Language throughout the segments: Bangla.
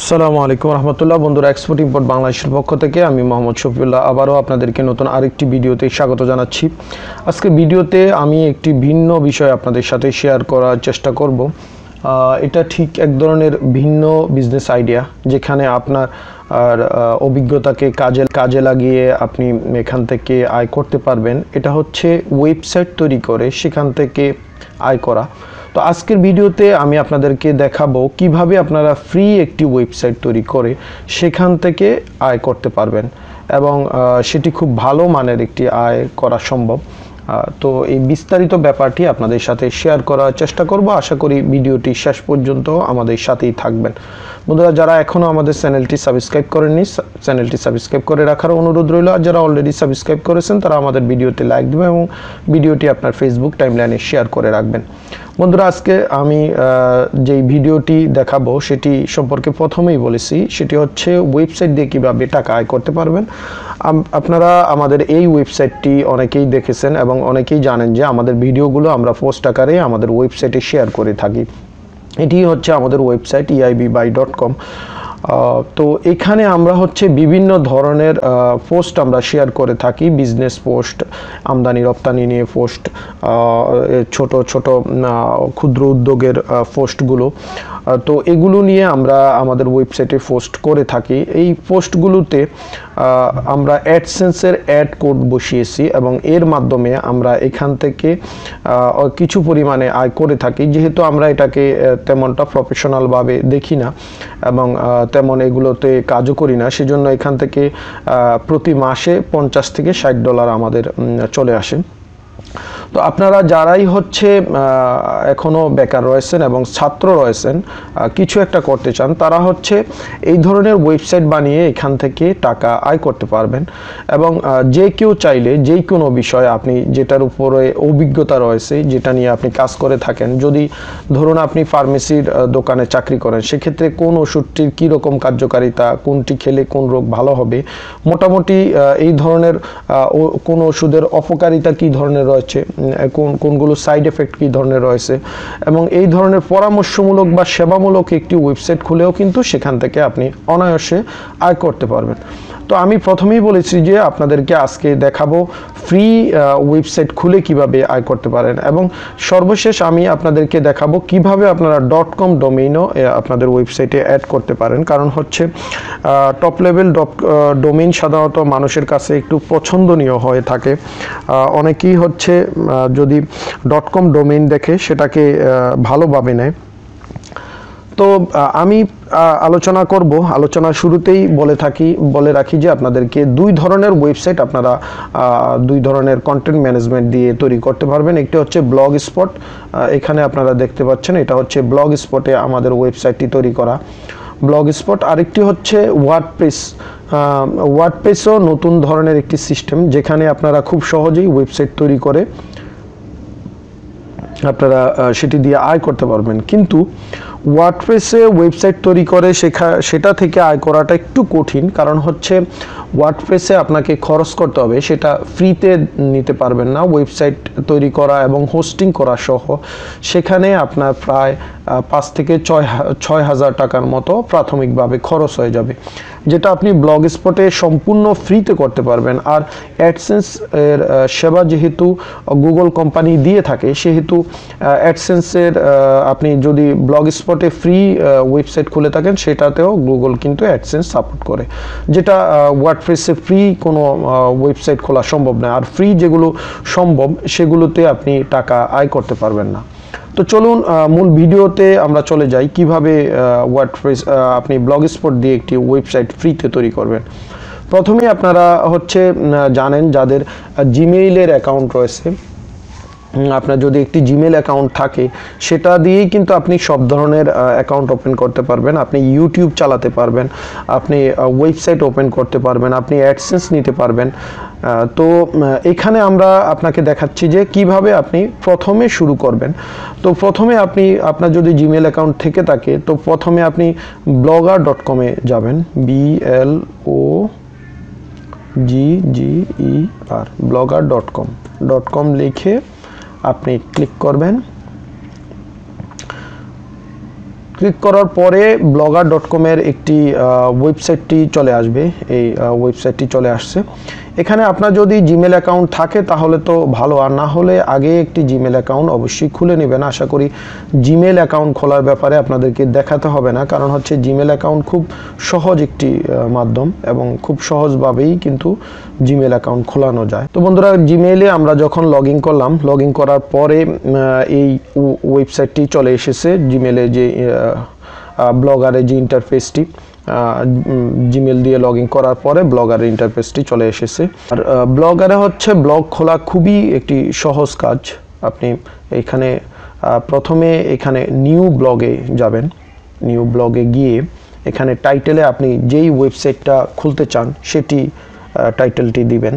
আসসালামু আলাইকুম রহমতুল্লাহ বন্ধুরা এক্সপোর্ট ইম্পোর্ট বাংলাদেশের পক্ষ থেকে আমি মোহাম্মদ শফিউল্লাহ আবারও আপনাদেরকে নতুন আরেকটি ভিডিওতে স্বাগত জানাচ্ছি আজকে ভিডিওতে আমি একটি ভিন্ন বিষয় আপনাদের সাথে শেয়ার করার চেষ্টা করব এটা ঠিক এক ধরনের ভিন্ন বিজনেস আইডিয়া যেখানে আপনার আর অভিজ্ঞতাকে কাজে কাজে লাগিয়ে আপনি এখান থেকে আয় করতে পারবেন এটা হচ্ছে ওয়েবসাইট তৈরি করে সেখান থেকে আয় করা তো আজকের ভিডিওতে আমি আপনাদেরকে দেখাবো কিভাবে আপনারা ফ্রি একটি ওয়েবসাইট তৈরি করে সেখান থেকে আয় করতে পারবেন এবং সেটি খুব ভালো মানের একটি আয় করা সম্ভব তো এই বিস্তারিত ব্যাপারটি আপনাদের সাথে শেয়ার করার চেষ্টা করব আশা করি ভিডিওটি শেষ পর্যন্ত আমাদের সাথেই থাকবেন বন্ধুরা যারা এখনও আমাদের চ্যানেলটি সাবস্ক্রাইব করেননি চ্যানেলটি সাবস্ক্রাইব করে রাখার অনুরোধ রইল আর যারা অলরেডি সাবস্ক্রাইব করেছেন তারা আমাদের ভিডিওতে লাইক দেবেন এবং ভিডিওটি আপনার ফেসবুক টাইমলাইনে শেয়ার করে রাখবেন বন্ধুরা আজকে আমি যেই ভিডিওটি দেখাবো সেটি সম্পর্কে প্রথমেই বলেছি সেটি হচ্ছে ওয়েবসাইট দিয়ে কীভাবে টাকা আয় করতে পারবেন আপনারা আমাদের এই ওয়েবসাইটটি অনেকেই দেখেছেন এবং এবং অনেকেই জানেন যে আমাদের ভিডিওগুলো আমরা পোস্ট আকারে আমাদের ওয়েবসাইটে শেয়ার করে থাকি এটি হচ্ছে আমাদের website EIB by dot com তো এখানে আমরা হচ্ছে বিভিন্ন ধরনের পোস্ট আমরা শেয়ার করে থাকি বিজনেস পোস্ট আমদানি রপ্তানি নিয়ে পোস্ট ছোট ছোট ক্ষুদ্র উদ্যোগের পোস্টগুলো তো এগুলো নিয়ে আমরা আমাদের ওয়েবসাইটে পোস্ট করে থাকি এই পোস্টগুলোতে আমরা অ্যাডসেন্সের অ্যাড কোড বসিয়েছি এবং এর মাধ্যমে আমরা এখান থেকে কিছু পরিমাণে আয় করে থাকি যেহেতু আমরা এটাকে তেমনটা প্রফেশনালভাবে দেখি না এবং তেমন এগুলোতে কাজও করি না সেজন্য এখান থেকে প্রতি মাসে পঞ্চাশ থেকে ষাট ডলার আমাদের চলে আসে তো আপনারা যারাই হচ্ছে এখনও বেকার রয়েছেন এবং ছাত্র রয়েছেন কিছু একটা করতে চান তারা হচ্ছে এই ধরনের ওয়েবসাইট বানিয়ে এখান থেকে টাকা আয় করতে পারবেন এবং যে কেউ চাইলে যে কোনো বিষয়ে আপনি যেটার উপরে অভিজ্ঞতা রয়েছে যেটা নিয়ে আপনি কাজ করে থাকেন যদি ধরুন আপনি ফার্মেসির দোকানে চাকরি করেন সেক্ষেত্রে কোন ওষুধটির কীরকম কার্যকারিতা কোনটি খেলে কোন রোগ ভালো হবে মোটামুটি এই ধরনের কোন ওষুধের অপকারিতা কী ধরনের রয়েছে রয়েছে কোন কোনগুলো সাইড এফেক্ট কী ধরনের রয়েছে এবং এই ধরনের পরামর্শমূলক বা সেবামূলক একটি ওয়েবসাইট খুলেও কিন্তু সেখান থেকে আপনি অনায়াসে আয় করতে পারবেন তো আমি প্রথমেই বলেছি যে আপনাদেরকে আজকে দেখাবো ফ্রি ওয়েবসাইট খুলে কিভাবে আয় করতে পারেন এবং সর্বশেষ আমি আপনাদেরকে দেখাবো কিভাবে আপনারা ডট কম ডোমেইনও আপনাদের ওয়েবসাইটে অ্যাড করতে পারেন কারণ হচ্ছে টপ লেভেল ডোমেইন সাধারণত মানুষের কাছে একটু পছন্দনীয় হয়ে থাকে অনেকেই হচ্ছে যদি ডট কম ডোমেইন দেখে সেটাকে ভালোভাবে নেয় তো আমি আলোচনা করব আলোচনা শুরুতেই বলে থাকি বলে রাখি যে আপনাদেরকে দুই ধরনের ওয়েবসাইট আপনারা দুই ধরনের কন্টেন্ট ম্যানেজমেন্ট দিয়ে তৈরি করতে পারবেন একটি হচ্ছে ব্লগ স্পট এখানে আপনারা দেখতে পাচ্ছেন এটা হচ্ছে ব্লগ স্পটে আমাদের ওয়েবসাইটটি তৈরি করা ব্লগ স্পট আরেকটি হচ্ছে ওয়ার্ডপ্রেস প্রেসও নতুন ধরনের একটি সিস্টেম যেখানে আপনারা খুব সহজেই ওয়েবসাইট তৈরি করে আপনারা সেটি দিয়ে আয় করতে পারবেন কিন্তু ওয়ার্ডপ্রেসে ওয়েবসাইট তৈরি করে শেখা সেটা থেকে আয় করাটা একটু কঠিন কারণ হচ্ছে ওয়ার্ডপ্রেসে আপনাকে খরচ করতে হবে সেটা ফ্রিতে নিতে পারবেন না ওয়েবসাইট তৈরি করা এবং হোস্টিং করা সহ সেখানে আপনার প্রায় পাঁচ থেকে ছয় ছয় হাজার টাকার মতো প্রাথমিকভাবে খরচ হয়ে যাবে যেটা আপনি ব্লগ স্পটে সম্পূর্ণ ফ্রিতে করতে পারবেন আর অ্যাডসেন্স এর সেবা যেহেতু গুগল কোম্পানি দিয়ে থাকে সেহেতু অ্যাডসেন্সের আপনি যদি ব্লগ স্পট হটস্পটে ফ্রি ওয়েবসাইট খুলে থাকেন সেটাতেও গুগল কিন্তু অ্যাডসেন্স সাপোর্ট করে যেটা ওয়ার্ডপ্রেসে ফ্রি কোনো ওয়েবসাইট খোলা সম্ভব নয় আর ফ্রি যেগুলো সম্ভব সেগুলোতে আপনি টাকা আয় করতে পারবেন না তো চলুন মূল ভিডিওতে আমরা চলে যাই কিভাবে ওয়ার্ডপ্রেস আপনি ব্লগ স্পট দিয়ে একটি ওয়েবসাইট ফ্রিতে তৈরি করবেন প্রথমে আপনারা হচ্ছে জানেন যাদের জিমেইলের অ্যাকাউন্ট রয়েছে আপনার যদি একটি জিমেল অ্যাকাউন্ট থাকে সেটা দিয়েই কিন্তু আপনি সব ধরনের অ্যাকাউন্ট ওপেন করতে পারবেন আপনি ইউটিউব চালাতে পারবেন আপনি ওয়েবসাইট ওপেন করতে পারবেন আপনি অ্যাডসেন্স নিতে পারবেন তো এখানে আমরা আপনাকে দেখাচ্ছি যে কিভাবে আপনি প্রথমে শুরু করবেন তো প্রথমে আপনি আপনার যদি জিমেল অ্যাকাউন্ট থেকে থাকে তো প্রথমে আপনি ব্লগার ডট কমে যাবেন B L O G G E R blogger dot com dot com লিখে আপনি ক্লিক করবেন ক্লিক করার পরে ব্লগার ডট কমের একটি ওয়েবসাইটটি চলে আসবে এই ওয়েবসাইটটি চলে আসছে এখানে আপনার যদি জিমেল অ্যাকাউন্ট থাকে তাহলে তো ভালো আর না হলে আগে একটি জিমেল অ্যাকাউন্ট অবশ্যই খুলে নেবেন আশা করি জিমেল অ্যাকাউন্ট খোলার ব্যাপারে আপনাদেরকে দেখাতে হবে না কারণ হচ্ছে জিমেল অ্যাকাউন্ট খুব সহজ একটি মাধ্যম এবং খুব সহজভাবেই কিন্তু জিমেল অ্যাকাউন্ট খোলানো যায় তো বন্ধুরা জিমেলে আমরা যখন লগ করলাম লগ করার পরে এই ওয়েবসাইটটি চলে এসেছে জিমেলে যে ব্লগারে যে ইন্টারফেসটি জিমেল দিয়ে লগ ইন করার পরে ব্লগারের ইন্টারফেসটি চলে এসেছে আর ব্লগারে হচ্ছে ব্লগ খোলা খুবই একটি সহজ কাজ আপনি এখানে প্রথমে এখানে নিউ ব্লগে যাবেন নিউ ব্লগে গিয়ে এখানে টাইটেলে আপনি যেই ওয়েবসাইটটা খুলতে চান সেটি টাইটেলটি দিবেন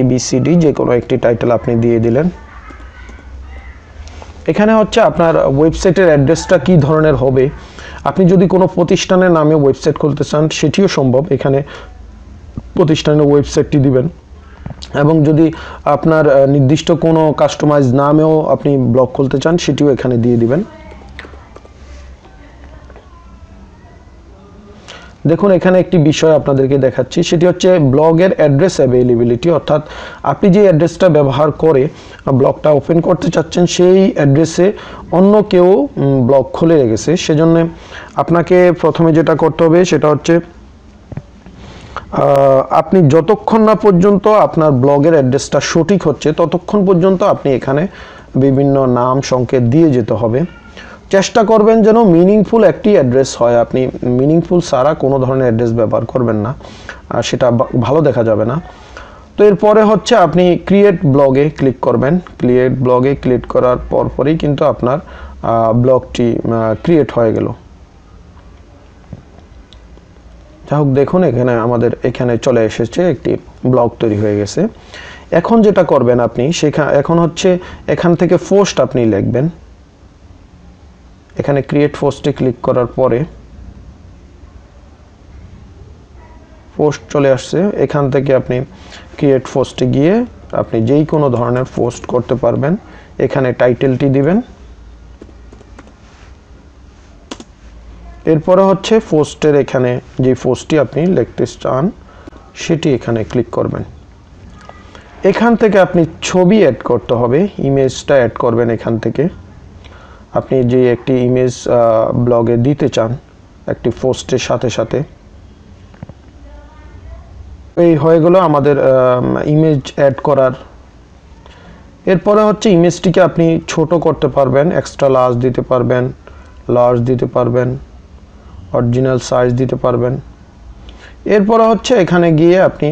এবিসিডি যে কোনো একটি টাইটেল আপনি দিয়ে দিলেন এখানে হচ্ছে আপনার ওয়েবসাইটের অ্যাড্রেসটা কি ধরনের হবে আপনি যদি কোনো প্রতিষ্ঠানের নামে ওয়েবসাইট খুলতে চান সেটিও সম্ভব এখানে প্রতিষ্ঠানের ওয়েবসাইটটি দিবেন এবং যদি আপনার নির্দিষ্ট কোনো কাস্টমাইজ নামেও আপনি ব্লগ খুলতে চান সেটিও এখানে দিয়ে দিবেন দেখুন এখানে একটি বিষয় আপনাদেরকে দেখাচ্ছি সেটি হচ্ছে ব্লগের অ্যাড্রেস অ্যাভেলেবিলিটি অর্থাৎ আপনি যে অ্যাড্রেসটা ব্যবহার করে ব্লগটা ওপেন করতে চাচ্ছেন সেই অ্যাড্রেসে অন্য কেউ ব্লগ খুলে রেখেছে সেজন্য আপনাকে প্রথমে যেটা করতে হবে সেটা হচ্ছে আপনি যতক্ষণ না পর্যন্ত আপনার ব্লগের অ্যাড্রেসটা সঠিক হচ্ছে ততক্ষণ পর্যন্ত আপনি এখানে বিভিন্ন নাম সংকেত দিয়ে যেতে হবে চেষ্টা করবেন যেন মিনিংফুল একটি অ্যাড্রেস হয় আপনি মিনিংফুল সারা কোনো ধরনের অ্যাড্রেস ব্যবহার করবেন না সেটা ভালো দেখা যাবে না তো এরপরে হচ্ছে আপনি ক্রিয়েট ব্লগে ক্লিক করবেন ক্রিয়েট ব্লগে ক্লিক করার পরপরই কিন্তু আপনার ব্লগটি ক্রিয়েট হয়ে গেল যাই হোক দেখুন এখানে আমাদের এখানে চলে এসেছে একটি ব্লগ তৈরি হয়ে গেছে এখন যেটা করবেন আপনি সেখানে এখন হচ্ছে এখান থেকে পোস্ট আপনি লিখবেন এখানে ক্রিয়েট পোস্টে ক্লিক করার পরে পোস্ট চলে আসছে এখান থেকে আপনি ক্রিয়েট পোস্টে গিয়ে আপনি যেই কোনো ধরনের পোস্ট করতে পারবেন এখানে টাইটেলটি দিবেন এরপরে হচ্ছে পোস্টের এখানে যে পোস্টটি আপনি লিখতে চান সেটি এখানে ক্লিক করবেন এখান থেকে আপনি ছবি অ্যাড করতে হবে ইমেজটা অ্যাড করবেন এখান থেকে আপনি যে একটি ইমেজ ব্লগে দিতে চান একটি পোস্টের সাথে সাথে এই হয়ে গেল আমাদের ইমেজ অ্যাড করার এরপরে হচ্ছে ইমেজটিকে আপনি ছোট করতে পারবেন এক্সট্রা লার্জ দিতে পারবেন লার্জ দিতে পারবেন অরিজিনাল সাইজ দিতে পারবেন এরপরে হচ্ছে এখানে গিয়ে আপনি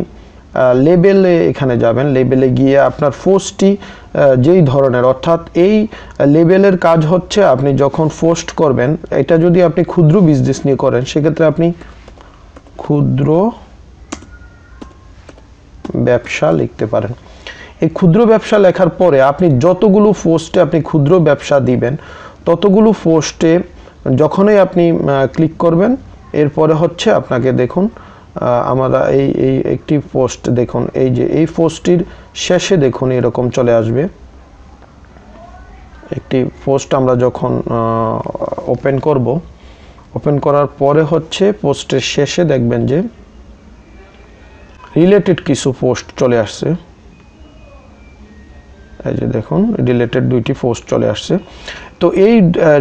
লেবেলে এখানে যাবেন লেবেলে গিয়ে আপনার ফোস্টটি যেই ধরনের অর্থাৎ এই লেবেলের কাজ হচ্ছে আপনি যখন ফোস্ট করবেন এটা যদি আপনি ক্ষুদ্র বিজনেস নিয়ে করেন সেক্ষেত্রে আপনি ক্ষুদ্র ব্যবসা লিখতে পারেন এই ক্ষুদ্র ব্যবসা লেখার পরে আপনি যতগুলো ফোস্টে আপনি ক্ষুদ্র ব্যবসা দিবেন ততগুলো ফোস্টে যখনই আপনি ক্লিক করবেন এরপরে হচ্ছে আপনাকে দেখুন আমরা এই এই একটি পোস্ট দেখুন এই যে এই পোস্টটির শেষে দেখুন এরকম চলে আসবে একটি পোস্ট আমরা যখন ওপেন করব ওপেন করার পরে হচ্ছে পোস্টের শেষে দেখবেন যে রিলেটেড কিছু পোস্ট চলে আসছে এই যে দেখুন রিলেটেড দুইটি পোস্ট চলে আসছে তো এই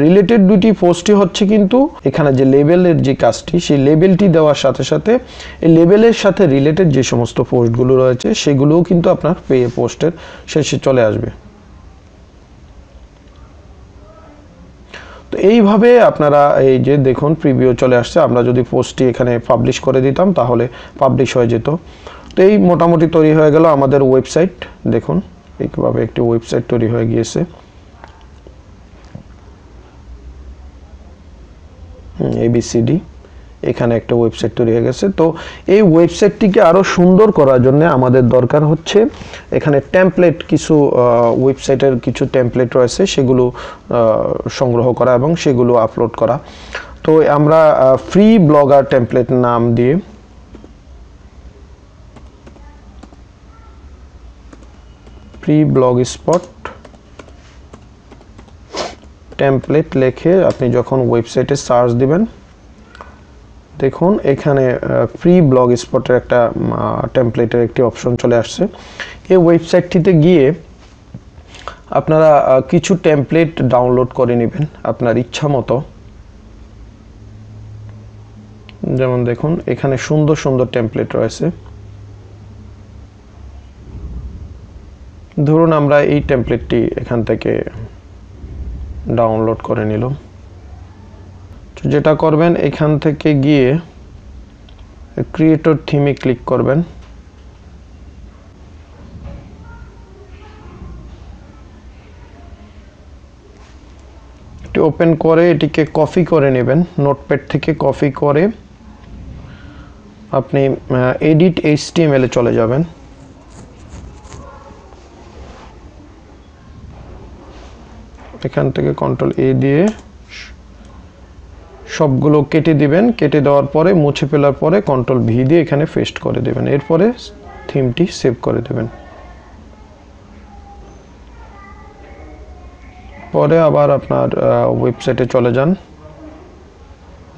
রিলেটেড দুইটি পোস্টটি হচ্ছে কিন্তু এখানে যে লেবেলের যে কাজটি সেই লেবেলটি দেওয়ার সাথে সাথে এই লেবেলের সাথে রিলেটেড যে সমস্ত পোস্টগুলো রয়েছে সেগুলোও কিন্তু আপনার পেয়ে পোস্টের শেষে চলে আসবে তো এইভাবে আপনারা এই যে দেখুন প্রিভিউ চলে আসছে আমরা যদি পোস্টটি এখানে পাবলিশ করে দিতাম তাহলে পাবলিশ হয়ে যেত তো এই মোটামুটি তৈরি হয়ে গেল আমাদের ওয়েবসাইট দেখুন এইভাবে একটি ওয়েবসাইট তৈরি হয়ে গিয়েছে এবিসিডি এখানে একটা ওয়েবসাইট তৈরি হয়ে গেছে তো এই ওয়েবসাইটটিকে আরও সুন্দর করার জন্য আমাদের দরকার হচ্ছে এখানে ট্যাম্পলেট কিছু ওয়েবসাইটের কিছু ট্যাম্পলেট রয়েছে সেগুলো সংগ্রহ করা এবং সেগুলো আপলোড করা তো আমরা ফ্রি ব্লগার ট্যাম্পলেট নাম দিয়ে blog spot টেমপ্লেট লেখে আপনি যখন ওয়েবসাইটে সার্চ দিবেন দেখুন এখানে ফ্রি ব্লগ স্পটের একটা টেমপ্লেটের একটি অপশন চলে আসছে এই ওয়েবসাইটটিতে গিয়ে আপনারা কিছু টেমপ্লেট ডাউনলোড করে নেবেন আপনার ইচ্ছা মতো যেমন দেখুন এখানে সুন্দর সুন্দর টেমপ্লেট রয়েছে ধরুন আমরা এই টেমপ্লেটটি এখান থেকে ডাউনলোড করে নিলাম যেটা করবেন এখান থেকে গিয়ে ক্রিয়েটর থিমে ক্লিক করবেন এটি ওপেন করে এটিকে কপি করে নেবেন নোটপ্যাড থেকে কপি করে আপনি এডিট এইচটিএমএলে চলে যাবেন এখান থেকে কন্ট্রোল এ দিয়ে সবগুলো কেটে দিবেন কেটে দেওয়ার পরে মুছে ফেলার পরে কন্ট্রোল ভি দিয়ে এখানে পেস্ট করে দেবেন এরপরে থিমটি সেভ করে দেবেন পরে আবার আপনার ওয়েবসাইটে চলে যান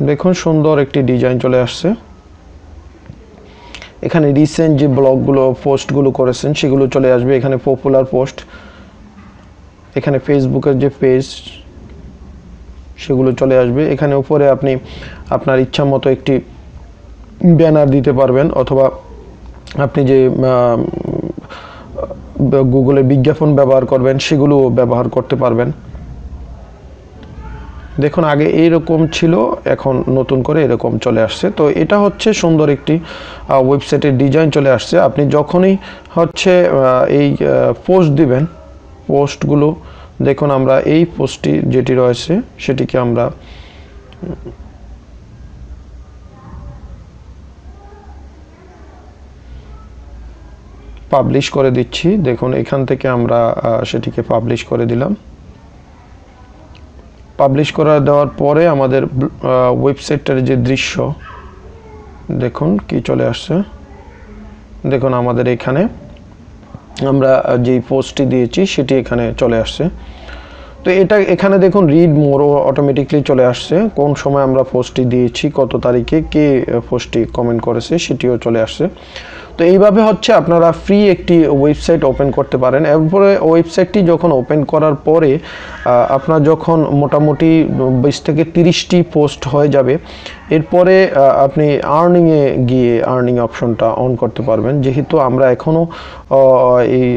দেখুন সুন্দর একটি ডিজাইন চলে আসছে এখানে রিসেন্ট যে ব্লগগুলো পোস্টগুলো করেছেন সেগুলো চলে আসবে এখানে পপুলার পোস্ট এখানে ফেসবুকের যে পেজ সেগুলো চলে আসবে এখানে উপরে আপনি আপনার ইচ্ছা মতো একটি ব্যানার দিতে পারবেন অথবা আপনি যে গুগলে বিজ্ঞাপন ব্যবহার করবেন সেগুলোও ব্যবহার করতে পারবেন দেখুন আগে এইরকম ছিল এখন নতুন করে এরকম চলে আসছে তো এটা হচ্ছে সুন্দর একটি ওয়েবসাইটের ডিজাইন চলে আসছে আপনি যখনই হচ্ছে এই পোস্ট দিবেন পোস্টগুলো দেখুন আমরা এই পোস্টটি যেটি রয়েছে সেটিকে আমরা পাবলিশ করে দিচ্ছি দেখুন এখান থেকে আমরা সেটিকে পাবলিশ করে দিলাম পাবলিশ করে দেওয়ার পরে আমাদের ওয়েবসাইটটার যে দৃশ্য দেখুন কি চলে আসছে দেখুন আমাদের এখানে আমরা যেই পোস্টটি দিয়েছি সেটি এখানে চলে আসছে তো এটা এখানে দেখুন রিড মোরও অটোমেটিকলি চলে আসছে কোন সময় আমরা পোস্টটি দিয়েছি কত তারিখে কে পোস্টটি কমেন্ট করেছে সেটিও চলে আসছে তো এইভাবে হচ্ছে আপনারা ফ্রি একটি ওয়েবসাইট ওপেন করতে পারেন এরপরে ওয়েবসাইটটি যখন ওপেন করার পরে আপনার যখন মোটামুটি বিশ থেকে তিরিশটি পোস্ট হয়ে যাবে এরপরে আপনি আর্নিংয়ে গিয়ে আর্নিং অপশনটা অন করতে পারবেন যেহেতু আমরা এখনও এই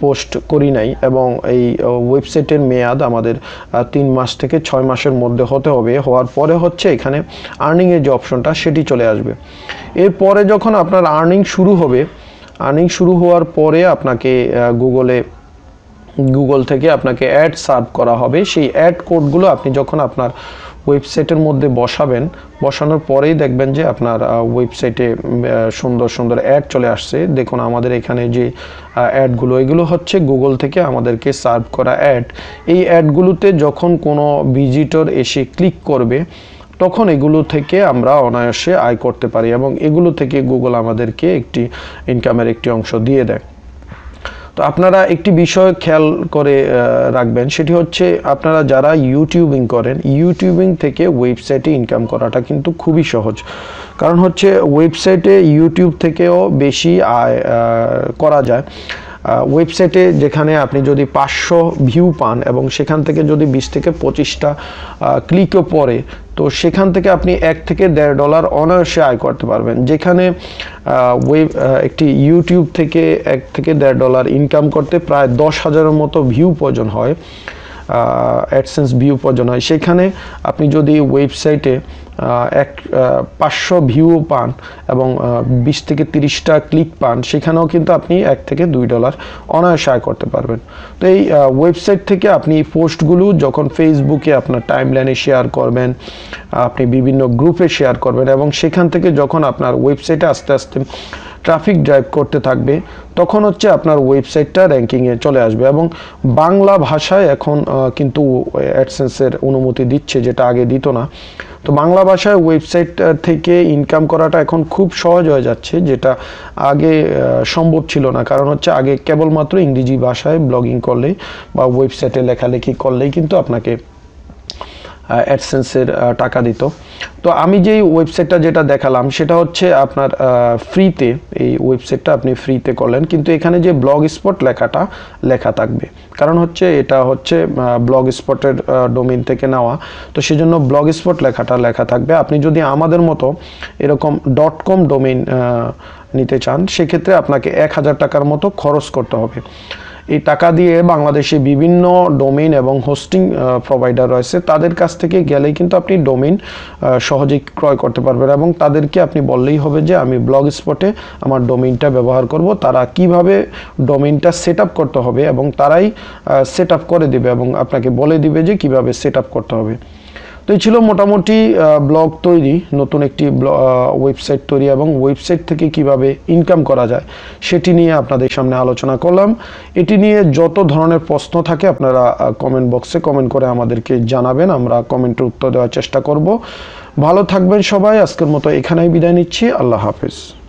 পোস্ট করি নাই এবং এই ওয়েবসাইটের মেয়াদ আমাদের তিন মাস থেকে ছয় মাসের মধ্যে হতে হবে হওয়ার পরে হচ্ছে এখানে আর্নিংয়ের যে অপশনটা সেটি চলে আসবে এরপরে যখন আপনার আর্নিং শুরু শুরু হবে আর্নিং শুরু হওয়ার পরে আপনাকে গুগলে গুগল থেকে আপনাকে অ্যাড সার্ভ করা হবে সেই অ্যাড কোডগুলো আপনি যখন আপনার ওয়েবসাইটের মধ্যে বসাবেন বসানোর পরেই দেখবেন যে আপনার ওয়েবসাইটে সুন্দর সুন্দর অ্যাড চলে আসছে দেখুন আমাদের এখানে যে অ্যাডগুলো এগুলো হচ্ছে গুগল থেকে আমাদেরকে সার্ভ করা অ্যাড এই অ্যাডগুলোতে যখন কোনো ভিজিটর এসে ক্লিক করবে তখন এগুলো থেকে আমরা অনায়াসে আয় করতে পারি এবং এগুলো থেকে গুগল আমাদেরকে একটি ইনকামের একটি অংশ দিয়ে দেয় তো আপনারা একটি বিষয় খেয়াল করে রাখবেন সেটি হচ্ছে আপনারা যারা ইউটিউবিং করেন ইউটিউবিং থেকে ওয়েবসাইটে ইনকাম করাটা কিন্তু খুবই সহজ কারণ হচ্ছে ওয়েবসাইটে ইউটিউব থেকেও বেশি আয় করা যায় ওয়েবসাইটে যেখানে আপনি যদি পাঁচশো ভিউ পান এবং সেখান থেকে যদি বিশ থেকে পঁচিশটা ক্লিকও পরে তো সেখান থেকে আপনি এক থেকে দেড় ডলার অনায়াসে আয় করতে পারবেন যেখানে ওয়েব একটি ইউটিউব থেকে এক থেকে দেড় ডলার ইনকাম করতে প্রায় দশ হাজারের মতো ভিউ প্রয়োজন হয় অ্যাডসেন্স ভিউ প্রয়োজন হয় সেখানে আপনি যদি ওয়েবসাইটে এক পাঁচশো ভিউ পান এবং বিশ থেকে তিরিশটা ক্লিক পান সেখানেও কিন্তু আপনি এক থেকে দুই ডলার অনায়াস আয় করতে পারবেন তো এই ওয়েবসাইট থেকে আপনি এই পোস্টগুলো যখন ফেসবুকে আপনার টাইমলাইনে শেয়ার করবেন আপনি বিভিন্ন গ্রুপে শেয়ার করবেন এবং সেখান থেকে যখন আপনার ওয়েবসাইটে আস্তে আস্তে ট্রাফিক ড্রাইভ করতে থাকবে তখন হচ্ছে আপনার ওয়েবসাইটটা র্যাঙ্কিংয়ে চলে আসবে এবং বাংলা ভাষায় এখন কিন্তু অ্যাডসেন্সের অনুমতি দিচ্ছে যেটা আগে দিত না তো বাংলা ভাষায় ওয়েবসাইট থেকে ইনকাম করাটা এখন খুব সহজ হয়ে যাচ্ছে যেটা আগে সম্ভব ছিল না কারণ হচ্ছে আগে কেবলমাত্র ইংরেজি ভাষায় ব্লগিং করলে বা ওয়েবসাইটে লেখালেখি করলেই কিন্তু আপনাকে অ্যাডসেন্সের টাকা দিত তো আমি যেই ওয়েবসাইটটা যেটা দেখালাম সেটা হচ্ছে আপনার ফ্রিতে এই ওয়েবসাইটটা আপনি ফ্রিতে করলেন কিন্তু এখানে যে ব্লগ স্পট লেখাটা লেখা থাকবে কারণ হচ্ছে এটা হচ্ছে ব্লগ স্পটের ডোমেন থেকে নেওয়া তো সেজন্য ব্লগ স্পট লেখাটা লেখা থাকবে আপনি যদি আমাদের মতো এরকম ডট কম ডোমেন নিতে চান সেক্ষেত্রে আপনাকে এক হাজার টাকার মতো খরচ করতে হবে এই টাকা দিয়ে বাংলাদেশে বিভিন্ন ডোমেইন এবং হোস্টিং প্রোভাইডার রয়েছে তাদের কাছ থেকে গেলেই কিন্তু আপনি ডোমেইন সহজেই ক্রয় করতে পারবেন এবং তাদেরকে আপনি বললেই হবে যে আমি ব্লগ স্পটে আমার ডোমেইনটা ব্যবহার করব তারা কিভাবে ডোমেইনটা সেট করতে হবে এবং তারাই সেট করে দেবে এবং আপনাকে বলে দিবে যে কিভাবে সেট করতে হবে তো এই ছিল মোটামুটি ব্লগ তৈরি নতুন একটি ওয়েবসাইট তৈরি এবং ওয়েবসাইট থেকে কিভাবে ইনকাম করা যায় সেটি নিয়ে আপনাদের সামনে আলোচনা করলাম এটি নিয়ে যত ধরনের প্রশ্ন থাকে আপনারা কমেন্ট বক্সে কমেন্ট করে আমাদেরকে জানাবেন আমরা কমেন্টের উত্তর দেওয়ার চেষ্টা করব ভালো থাকবেন সবাই আজকের মতো এখানেই বিদায় নিচ্ছি আল্লাহ হাফিজ